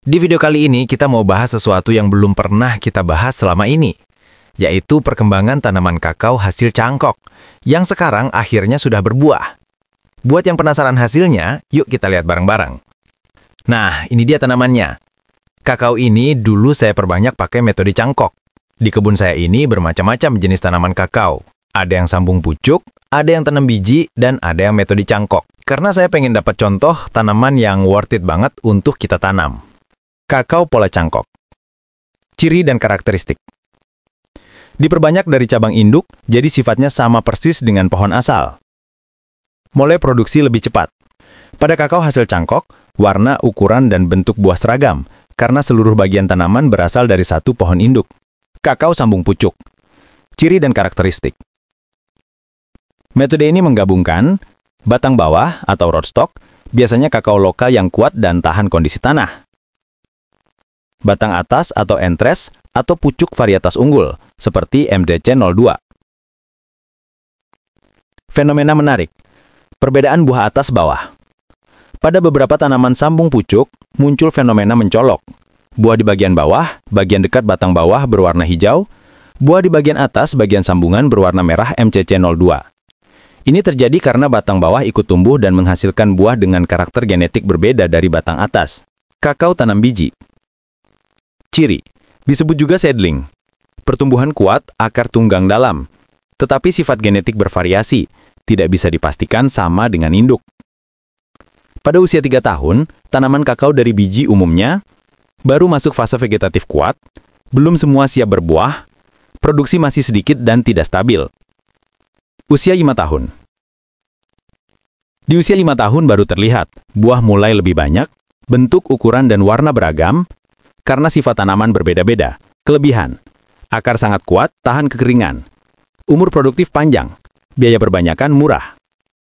Di video kali ini kita mau bahas sesuatu yang belum pernah kita bahas selama ini, yaitu perkembangan tanaman kakao hasil cangkok, yang sekarang akhirnya sudah berbuah. Buat yang penasaran hasilnya, yuk kita lihat bareng-bareng. Nah, ini dia tanamannya. Kakao ini dulu saya perbanyak pakai metode cangkok. Di kebun saya ini bermacam-macam jenis tanaman kakao. Ada yang sambung pucuk, ada yang tanam biji, dan ada yang metode cangkok. Karena saya pengen dapat contoh tanaman yang worth it banget untuk kita tanam kakao pola cangkok. Ciri dan karakteristik Diperbanyak dari cabang induk, jadi sifatnya sama persis dengan pohon asal. Mulai produksi lebih cepat. Pada kakao hasil cangkok, warna, ukuran, dan bentuk buah seragam, karena seluruh bagian tanaman berasal dari satu pohon induk. Kakao sambung pucuk. Ciri dan karakteristik Metode ini menggabungkan batang bawah atau rootstock, biasanya kakao lokal yang kuat dan tahan kondisi tanah, batang atas atau entres, atau pucuk varietas unggul, seperti MDC02. Fenomena menarik. Perbedaan buah atas bawah. Pada beberapa tanaman sambung pucuk, muncul fenomena mencolok. Buah di bagian bawah, bagian dekat batang bawah berwarna hijau, buah di bagian atas bagian sambungan berwarna merah MCC02. Ini terjadi karena batang bawah ikut tumbuh dan menghasilkan buah dengan karakter genetik berbeda dari batang atas. Kakao tanam biji Ciri, disebut juga seedling, Pertumbuhan kuat, akar tunggang dalam. Tetapi sifat genetik bervariasi, tidak bisa dipastikan sama dengan induk. Pada usia 3 tahun, tanaman kakao dari biji umumnya baru masuk fase vegetatif kuat, belum semua siap berbuah, produksi masih sedikit dan tidak stabil. Usia 5 tahun. Di usia 5 tahun baru terlihat, buah mulai lebih banyak, bentuk, ukuran, dan warna beragam, karena sifat tanaman berbeda-beda. Kelebihan. Akar sangat kuat, tahan kekeringan. Umur produktif panjang. Biaya perbanyakan murah.